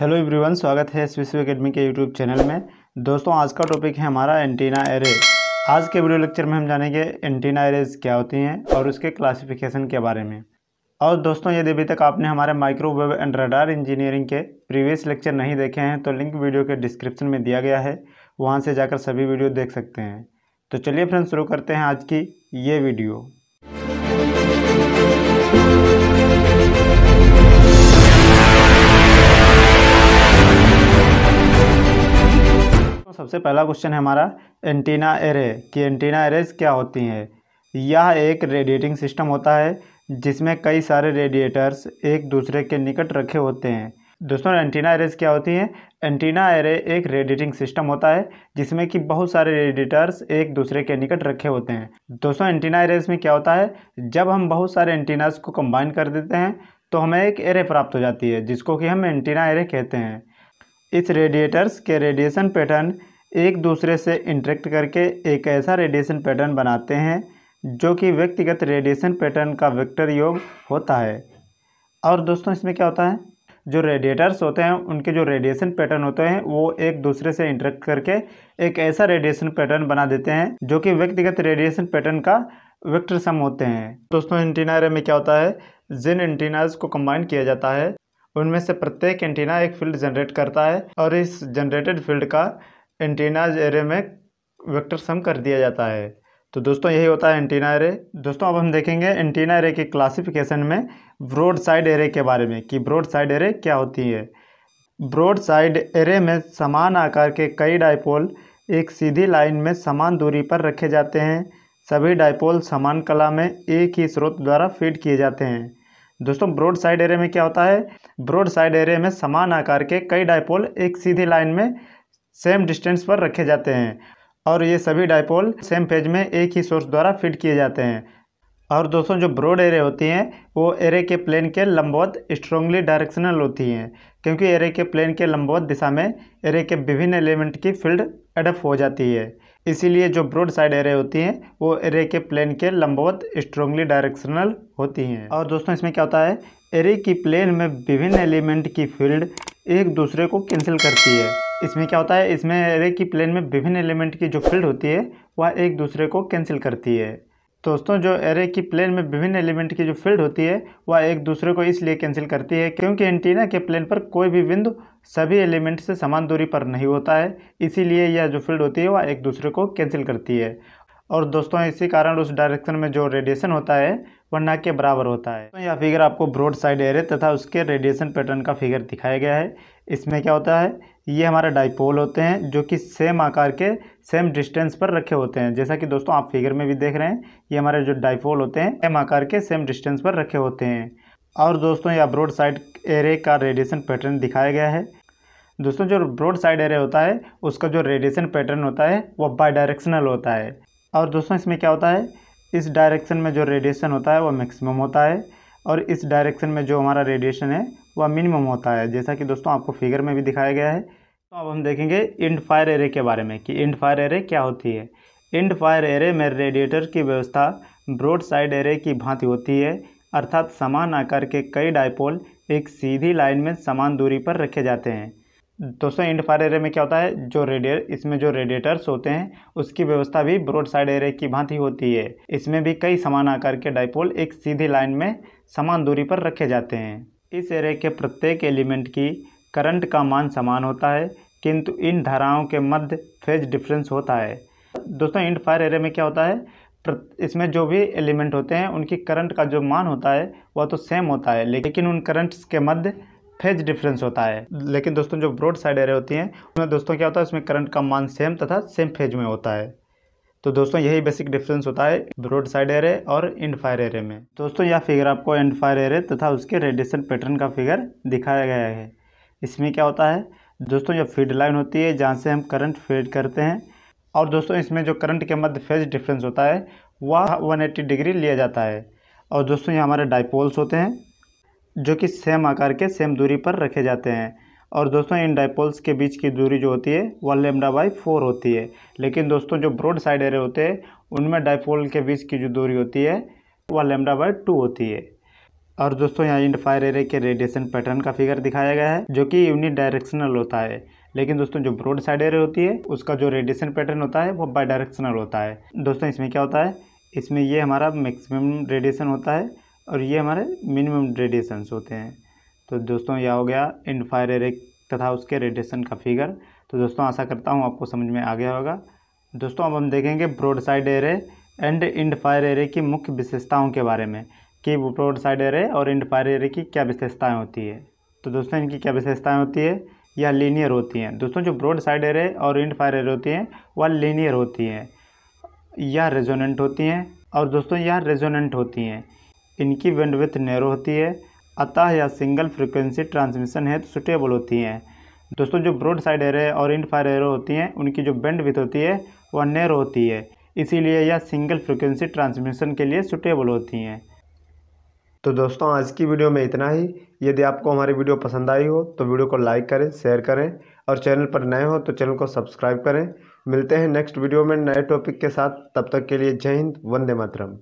hello everyone स्वागत है S विश्व अकेडमी के यूट्यूब चैनल में दोस्तों आज का टॉपिक है हमारा एंटीना एरे आज के वीडियो लेक्चर में हम जानेंगे एंटीना एरेज क्या होती हैं और उसके क्लासिफिकेशन के बारे में और दोस्तों यदि अभी तक आपने हमारे माइक्रोवेव एंड रडार इंजीनियरिंग के प्रीवियस लेक्चर नहीं देखे हैं तो लिंक वीडियो के डिस्क्रिप्शन में दिया गया है वहाँ से जाकर सभी वीडियो देख सकते हैं तो चलिए फ्रेंड शुरू करते हैं आज की ये वीडियो सबसे पहला क्वेश्चन है हमारा एंटीना एरे कि एंटीना एरेज क्या होती हैं यह एक रेडिएटिंग सिस्टम होता है जिसमें कई सारे रेडिएटर्स एक दूसरे के निकट रखे होते हैं दोस्तों एंटीना एरेज क्या होती हैं एंटीना एरे एक रेडिएटिंग सिस्टम होता है जिसमें कि बहुत सारे रेडिएटर्स एक दूसरे के निकट रखे होते हैं दोस्तों एंटीना एरेज में क्या होता है जब हम बहुत सारे एंटीनास को कंबाइन कर देते हैं तो हमें एक एरे प्राप्त हो जाती है जिसको कि हम एंटीना एरे कहते हैं इस रेडिएटर्स के रेडिएशन पैटर्न एक दूसरे से इंटरेक्ट करके एक ऐसा रेडिएशन पैटर्न बनाते हैं जो कि व्यक्तिगत रेडिएशन पैटर्न का वेक्टर योग होता है और दोस्तों इसमें क्या होता है जो रेडिएटर्स होते हैं उनके जो रेडिएशन पैटर्न होते हैं वो एक दूसरे से इंटरेक्ट करके एक ऐसा रेडिएशन पैटर्न बना देते हैं जो कि व्यक्तिगत रेडिएशन पैटर्न का वेक्टर सम होते हैं दोस्तों एंटीना में क्या होता है जिन एंटीनाज को कंबाइन किया जाता है उनमें से प्रत्येक एंटीना एक फील्ड जनरेट करता है और इस जनरेटेड फील्ड का एंटीना एरे में वेक्टर सम कर दिया जाता है तो दोस्तों यही होता है एंटीना एरे दोस्तों अब हम देखेंगे एंटीना एरे के क्लासिफिकेशन में ब्रॉड साइड एरे के बारे में कि ब्रॉड साइड एरे क्या होती है ब्रॉड साइड एरे में समान आकार के कई डायपोल एक सीधी लाइन में समान दूरी पर रखे जाते हैं सभी डायपोल समान कला में एक ही स्रोत द्वारा फीड किए जाते हैं दोस्तों ब्रॉड साइड एरे में क्या होता है ब्रॉड साइड एरे में समान आकार के कई डायपोल एक सीधी लाइन में सेम डिस्टेंस पर रखे जाते हैं और ये सभी डायपोल सेम फेज में एक ही सोर्स द्वारा फिट किए जाते हैं और दोस्तों जो ब्रॉड एरे होती हैं वो एरे के प्लेन के लंबवत स्ट्रॉन्गली डायरेक्शनल होती हैं क्योंकि एरे के प्लेन के लंबवत दिशा में एरे के विभिन्न एलिमेंट की फील्ड एडप्ट हो जाती है इसीलिए जो ब्रोड साइड एरे होती हैं वो एरे के प्लेन के लंबवत स्ट्रोंगली डायरेक्शनल होती हैं और दोस्तों इसमें क्या होता है एरे की प्लेन में विभिन्न एलिमेंट की फील्ड एक दूसरे को कैंसिल करती है इसमें क्या होता है इसमें एरे की प्लेन में विभिन्न एलिमेंट की जो फील्ड होती है वह एक दूसरे को कैंसिल करती है दोस्तों जो एरे की प्लेन में विभिन्न एलिमेंट की जो फील्ड होती है वह एक दूसरे को इसलिए कैंसिल करती है क्योंकि एंटीना के प्लेन पर कोई भी बिंदु सभी एलिमेंट से समान दूरी पर नहीं होता है इसीलिए यह जो फील्ड होती है वह एक दूसरे को कैंसिल करती है और दोस्तों इसी कारण उस डायरेक्शन में जो रेडिएशन होता है वह ना के बराबर होता है तो यह फिगर आपको ब्रॉड साइड एरे तथा उसके रेडिएशन पैटर्न का फिगर दिखाया गया है इसमें क्या होता है ये हमारे डाइपोल होते हैं जो कि सेम आकार के सेम डिस्टेंस पर रखे होते हैं जैसा कि दोस्तों आप फिगर में भी देख रहे हैं ये हमारे जो डाइपोल होते हैं सेम आकार के सेम डिस्टेंस पर रखे होते हैं और दोस्तों यह ब्रॉड साइड एरे का रेडिएशन पैटर्न दिखाया गया है दोस्तों जो ब्रॉड साइड एरे होता है उसका जो रेडिएशन पैटर्न होता है वह बाई डायरेक्शनल होता है और दोस्तों इसमें क्या होता है इस डायरेक्शन में जो रेडिएशन होता है वह मैक्सिमम होता है और इस डायरेक्शन में जो हमारा रेडिएशन है वह मिनिमम होता है जैसा कि दोस्तों आपको फिगर में भी दिखाया गया है तो अब हम देखेंगे इंड फायर एरे के बारे में कि इंड फायर एरे क्या होती है इंड फायर एरे में रेडिएटर की व्यवस्था ब्रोड साइड एरे की भांति होती है अर्थात समान आकार के कई डायपोल एक सीधी लाइन में समान दूरी पर रखे जाते हैं दोस्तों इंडफायर एरे में क्या होता है जो रेडियर इसमें जो रेडिएटर्स होते हैं उसकी व्यवस्था भी ब्रॉड साइड एरे की भांति होती है इसमें भी कई समान आकार के डाइपोल एक सीधी लाइन में समान दूरी पर रखे जाते हैं इस एरे के प्रत्येक एलिमेंट की करंट का मान समान होता है किंतु इन धाराओं के मध्य फेज डिफ्रेंस होता है दोस्तों इंडफायर एरे में क्या होता है इसमें जो भी एलिमेंट होते हैं उनकी करंट का जो मान होता है वह तो सेम होता है लेकिन उन करंट्स के मध्य फेज डिफरेंस होता है लेकिन दोस्तों जो ब्रॉड साइड एरे होती हैं उसमें दोस्तों क्या होता है उसमें करंट का मान सेम तथा सेम फेज में होता है तो दोस्तों यही बेसिक डिफरेंस होता है ब्रॉड साइड एरे और एंड फायर एरे में दोस्तों यह फिगर आपको एंड फायर एरे तथा उसके रेडिएशन पैटर्न का फिगर दिखाया गया है इसमें क्या होता है दोस्तों यह फीड लाइन होती है जहाँ से हम करंट फीड करते हैं और दोस्तों इसमें जो करंट के मध्य फेज डिफरेंस होता है वह 180 डिग्री लिया जाता है और दोस्तों ये हमारे डाइपोल्स होते हैं जो कि सेम आकार के सेम दूरी पर रखे जाते हैं और दोस्तों इन डाइपोल्स के बीच की दूरी जो होती है वह लेमडा बाई फोर होती है लेकिन दोस्तों जो ब्रॉड साइड एरे होते हैं उनमें डाइपोल के बीच की जो दूरी होती है वह लेमडा बाई टू होती है और दोस्तों यहाँ इंडफायर एरे के रेडिएशन पैटर्न का फिगर दिखाया गया है जो कि यूनिट डायरेक्शनल होता है लेकिन दोस्तों जो ब्रॉड साइड एरे होती है उसका जो रेडिएशन पैटर्न होता है वो बाई डायरेक्शनल होता है दोस्तों इसमें क्या होता है इसमें ये हमारा मैक्सिमम रेडिएशन होता है और ये हमारे मिनिमम रेडिएशंस होते हैं तो दोस्तों यह हो गया इनफायर एरे तथा उसके रेडिएशन का फिगर तो दोस्तों आशा करता हूँ आपको समझ में आ गया होगा दोस्तों अब हम देखेंगे broadside array and end fire array की मुख्य विशेषताओं के बारे में कि ब्रोड साइड एरे और इंड फायर एरे की क्या विशेषताएँ होती है तो दोस्तों इनकी क्या विशेषताएँ होती है या लीनियर होती हैं दोस्तों जो ब्रोड साइड एरे और इंड फायर एरे होती हैं वह लीनियर होती हैं या रेजोनेंट होती हैं और दोस्तों यह रेजोनेंट होती हैं इनकी बैंडविथ नैरो होती है अतः यह सिंगल फ्रिक्वेंसी ट्रांसमिशन है तो सुटेबल होती हैं दोस्तों जो ब्रॉड साइड एरे और इन फायर एरो होती हैं उनकी जो बैंड विथ होती है वह नैरो होती है इसीलिए यह सिंगल फ्रिक्वेंसी ट्रांसमिशन के लिए सुटेबल होती हैं तो दोस्तों आज की वीडियो में इतना ही यदि आपको हमारी वीडियो पसंद आई हो तो वीडियो को लाइक करें शेयर करें और चैनल पर नए हो तो चैनल को सब्सक्राइब करें मिलते हैं नेक्स्ट वीडियो में नए टॉपिक के साथ तब तक के लिए जय हिंद वंदे मातरम